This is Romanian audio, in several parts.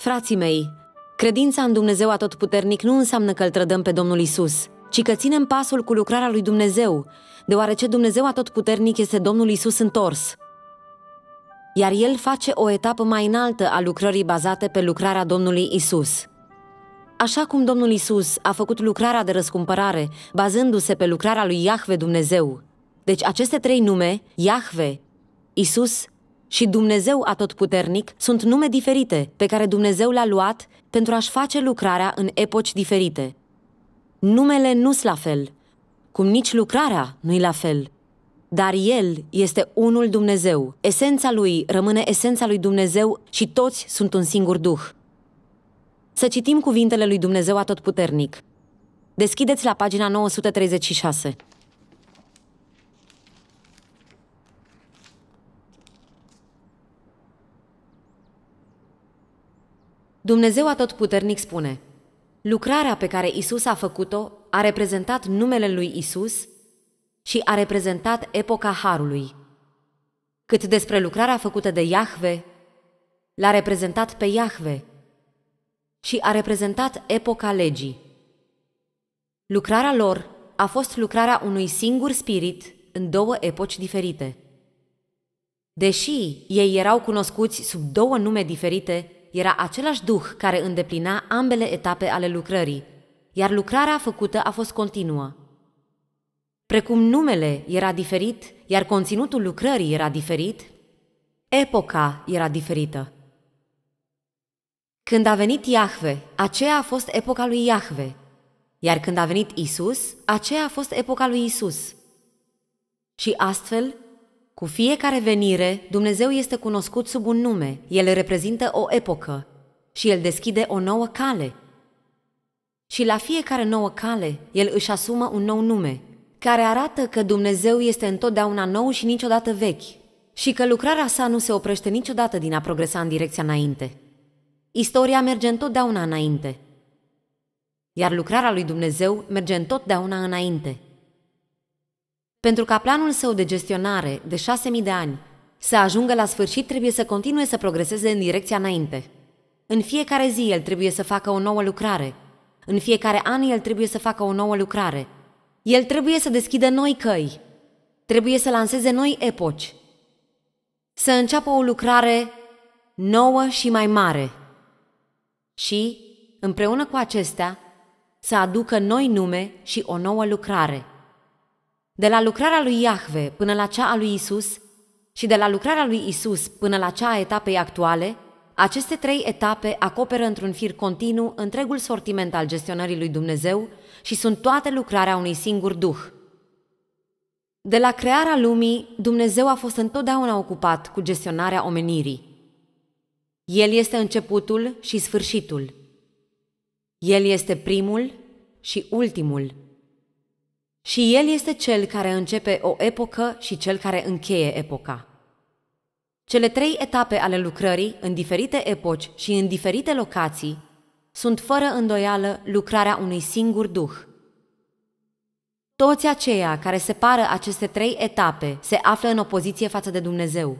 Frații mei, credința în Dumnezeu atotputernic nu înseamnă că îl trădăm pe Domnul Isus, ci că ținem pasul cu lucrarea lui Dumnezeu, deoarece Dumnezeu atotputernic este Domnul Isus întors. Iar El face o etapă mai înaltă a lucrării bazate pe lucrarea Domnului Isus. Așa cum Domnul Isus a făcut lucrarea de răscumpărare, bazându-se pe lucrarea lui Iahve Dumnezeu. Deci aceste trei nume, Iahve, Isus și Dumnezeu atotputernic sunt nume diferite pe care Dumnezeu le-a luat pentru a-și face lucrarea în epoci diferite. Numele nu-s la fel, cum nici lucrarea nu-i la fel. Dar El este unul Dumnezeu. Esența Lui rămâne esența Lui Dumnezeu și toți sunt un singur Duh. Să citim cuvintele Lui Dumnezeu atotputernic. Deschideți la pagina 936. Dumnezeu Atotputernic spune, lucrarea pe care Isus a făcut-o a reprezentat numele lui Isus și a reprezentat epoca Harului. Cât despre lucrarea făcută de Iahve, l-a reprezentat pe Iahve și a reprezentat epoca legii. Lucrarea lor a fost lucrarea unui singur spirit în două epoci diferite. Deși ei erau cunoscuți sub două nume diferite, era același Duh care îndeplina ambele etape ale lucrării, iar lucrarea făcută a fost continuă. Precum numele era diferit, iar conținutul lucrării era diferit, epoca era diferită. Când a venit Iahve, aceea a fost epoca lui Iahve, iar când a venit Isus, aceea a fost epoca lui Isus. Și astfel, cu fiecare venire, Dumnezeu este cunoscut sub un nume, el reprezintă o epocă și el deschide o nouă cale. Și la fiecare nouă cale, el își asumă un nou nume, care arată că Dumnezeu este întotdeauna nou și niciodată vechi, și că lucrarea sa nu se oprește niciodată din a progresa în direcția înainte. Istoria merge întotdeauna înainte, iar lucrarea lui Dumnezeu merge întotdeauna înainte. Pentru ca planul său de gestionare de șase mii de ani să ajungă la sfârșit, trebuie să continue să progreseze în direcția înainte. În fiecare zi el trebuie să facă o nouă lucrare. În fiecare an el trebuie să facă o nouă lucrare. El trebuie să deschidă noi căi. Trebuie să lanseze noi epoci. Să înceapă o lucrare nouă și mai mare. Și, împreună cu acestea, să aducă noi nume și o nouă lucrare de la lucrarea lui Iahve până la cea a lui Isus și de la lucrarea lui Isus până la cea a etapei actuale, aceste trei etape acoperă într-un fir continuu întregul sortiment al gestionării lui Dumnezeu și sunt toate lucrarea unui singur Duh. De la crearea lumii, Dumnezeu a fost întotdeauna ocupat cu gestionarea omenirii. El este începutul și sfârșitul. El este primul și ultimul. Și El este Cel care începe o epocă și Cel care încheie epoca. Cele trei etape ale lucrării, în diferite epoci și în diferite locații, sunt fără îndoială lucrarea unui singur Duh. Toți aceia care separă aceste trei etape se află în opoziție față de Dumnezeu.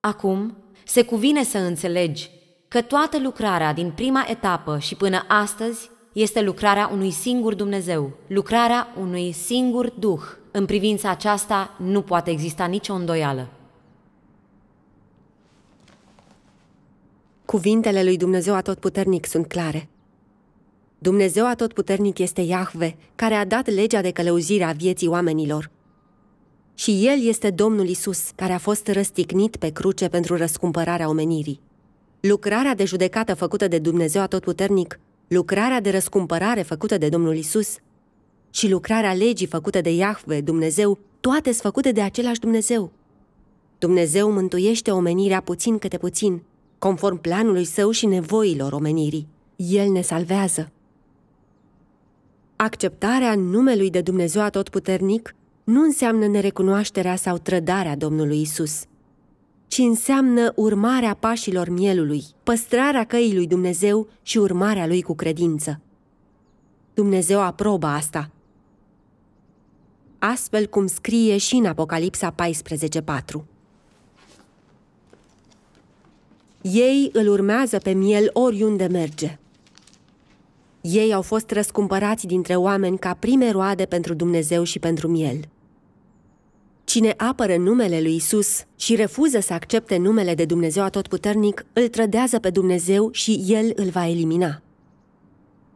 Acum, se cuvine să înțelegi că toată lucrarea din prima etapă și până astăzi este lucrarea unui singur Dumnezeu, lucrarea unui singur Duh. În privința aceasta nu poate exista nicio îndoială. Cuvintele lui Dumnezeu Atotputernic sunt clare. Dumnezeu Atotputernic este Iahve, care a dat legea de călăuzire a vieții oamenilor. Și El este Domnul Isus, care a fost răstignit pe cruce pentru răscumpărarea omenirii. Lucrarea de judecată făcută de Dumnezeu Atotputernic lucrarea de răscumpărare făcută de Domnul Isus și lucrarea legii făcută de Iahve, Dumnezeu, toate sunt făcute de același Dumnezeu. Dumnezeu mântuiește omenirea puțin câte puțin, conform planului său și nevoilor omenirii. El ne salvează. Acceptarea numelui de Dumnezeu atotputernic nu înseamnă nerecunoașterea sau trădarea Domnului Isus – ci înseamnă urmarea pașilor mielului, păstrarea căii lui Dumnezeu și urmarea lui cu credință. Dumnezeu aprobă asta. Astfel cum scrie și în Apocalipsa 14:4. Ei îl urmează pe miel oriunde merge. Ei au fost răscumpărați dintre oameni ca prime roade pentru Dumnezeu și pentru miel. Cine apără numele lui Isus și refuză să accepte numele de Dumnezeu Atotputernic, îl trădează pe Dumnezeu și El îl va elimina.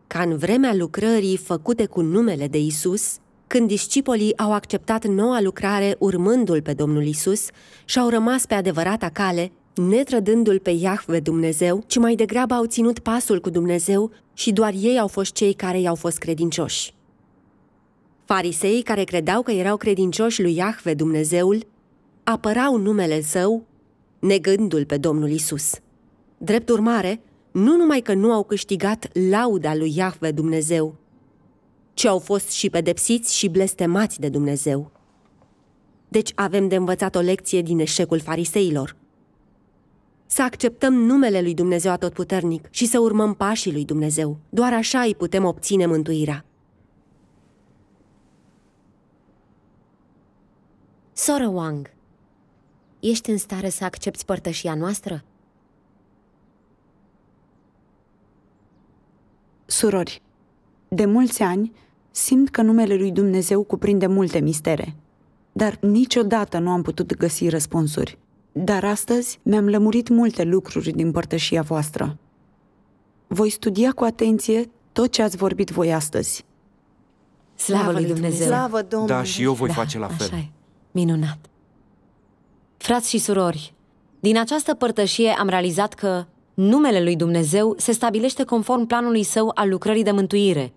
Ca în vremea lucrării făcute cu numele de Isus, când discipolii au acceptat noua lucrare urmândul pe Domnul Isus și au rămas pe adevărata cale, netrădându-l pe Iahve Dumnezeu, ci mai degrabă au ținut pasul cu Dumnezeu și doar ei au fost cei care i-au fost credincioși. Fariseii care credeau că erau credincioși lui Iahve Dumnezeul, apărau numele său, negându-l pe Domnul Isus. Drept urmare, nu numai că nu au câștigat lauda lui Iahve Dumnezeu, ci au fost și pedepsiți și blestemați de Dumnezeu. Deci avem de învățat o lecție din eșecul fariseilor. Să acceptăm numele lui Dumnezeu atotputernic și să urmăm pașii lui Dumnezeu. Doar așa îi putem obține mântuirea. Soră Wang, ești în stare să accepti părtășia noastră? Surori, de mulți ani simt că numele lui Dumnezeu cuprinde multe mistere, dar niciodată nu am putut găsi răspunsuri. Dar astăzi mi-am lămurit multe lucruri din părtășia voastră. Voi studia cu atenție tot ce ați vorbit voi astăzi. Slavă lui Dumnezeu! Slavă Domnului! Da, și eu voi da, face la fel. Așa i Minunat! Frați și surori, din această părtășie am realizat că numele lui Dumnezeu se stabilește conform planului său al lucrării de mântuire.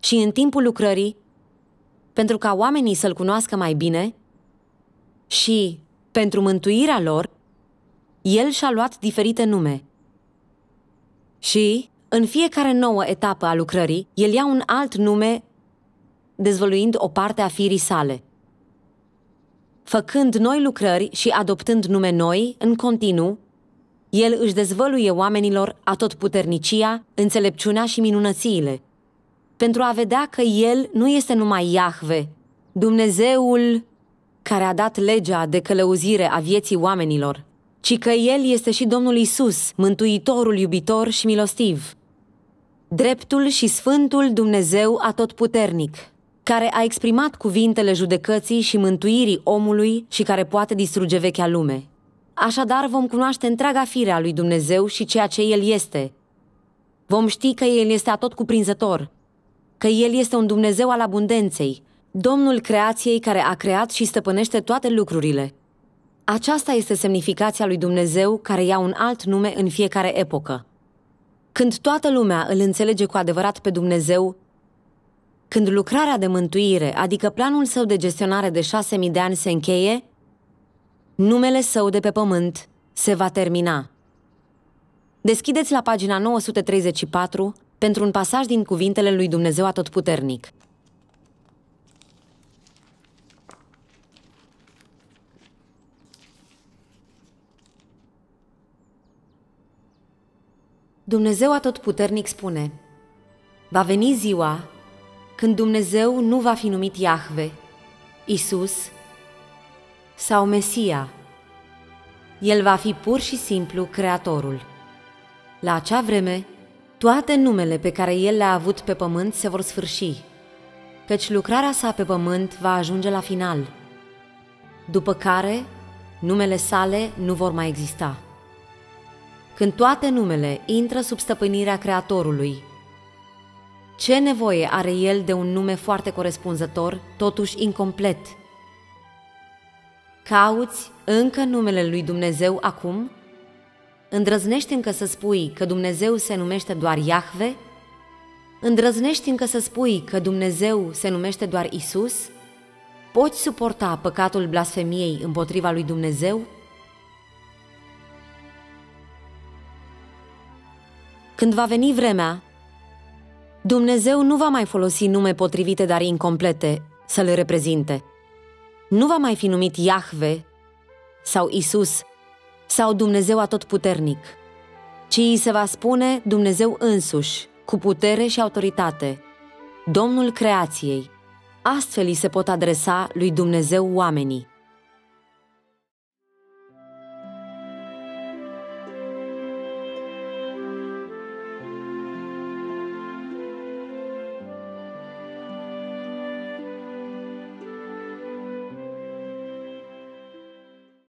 Și în timpul lucrării, pentru ca oamenii să-L cunoască mai bine și pentru mântuirea lor, El și-a luat diferite nume. Și, în fiecare nouă etapă a lucrării, El ia un alt nume, dezvăluind o parte a firii sale – făcând noi lucrări și adoptând nume noi, în continuu, el își dezvăluie oamenilor atotputernicia, înțelepciunea și minunățiile, pentru a vedea că el nu este numai Iahve, Dumnezeul care a dat legea de călăuzire a vieții oamenilor, ci că el este și Domnul Isus, Mântuitorul iubitor și milostiv, dreptul și sfântul Dumnezeu atotputernic care a exprimat cuvintele judecății și mântuirii omului și care poate distruge vechea lume. Așadar, vom cunoaște întreaga fire a lui Dumnezeu și ceea ce El este. Vom ști că El este atot cuprinzător, că El este un Dumnezeu al abundenței, Domnul creației care a creat și stăpânește toate lucrurile. Aceasta este semnificația lui Dumnezeu care ia un alt nume în fiecare epocă. Când toată lumea îl înțelege cu adevărat pe Dumnezeu, când lucrarea de mântuire, adică planul său de gestionare de șase mii de ani se încheie, numele său de pe pământ se va termina. Deschideți la pagina 934 pentru un pasaj din cuvintele lui Dumnezeu Atotputernic. Dumnezeu Atotputernic spune, Va veni ziua când Dumnezeu nu va fi numit Iahve, Isus sau Mesia. El va fi pur și simplu Creatorul. La acea vreme, toate numele pe care El le-a avut pe pământ se vor sfârși, căci lucrarea sa pe pământ va ajunge la final, după care numele sale nu vor mai exista. Când toate numele intră sub stăpânirea Creatorului, ce nevoie are el de un nume foarte corespunzător, totuși incomplet? Cauți încă numele lui Dumnezeu acum? Îndrăznești încă să spui că Dumnezeu se numește doar Iahve? Îndrăznești încă să spui că Dumnezeu se numește doar Isus? Poți suporta păcatul blasfemiei împotriva lui Dumnezeu? Când va veni vremea, Dumnezeu nu va mai folosi nume potrivite, dar incomplete, să le reprezinte. Nu va mai fi numit Iahve sau Isus sau Dumnezeu atotputernic, ci îi se va spune Dumnezeu însuși, cu putere și autoritate, Domnul creației. Astfel îi se pot adresa lui Dumnezeu oamenii.